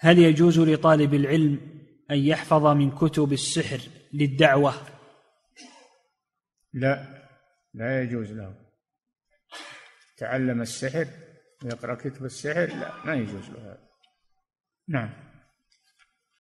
هل يجوز لطالب العلم أن يحفظ من كتب السحر للدعوة لا لا يجوز له تعلم السحر يقرأ كتب السحر لا ما يجوز له هذا نعم